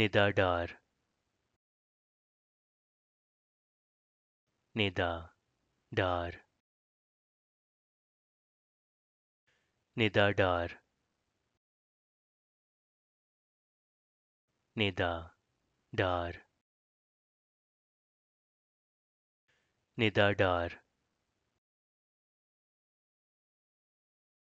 Nida डार Nida डार Nida डार Nida डार Nida डार,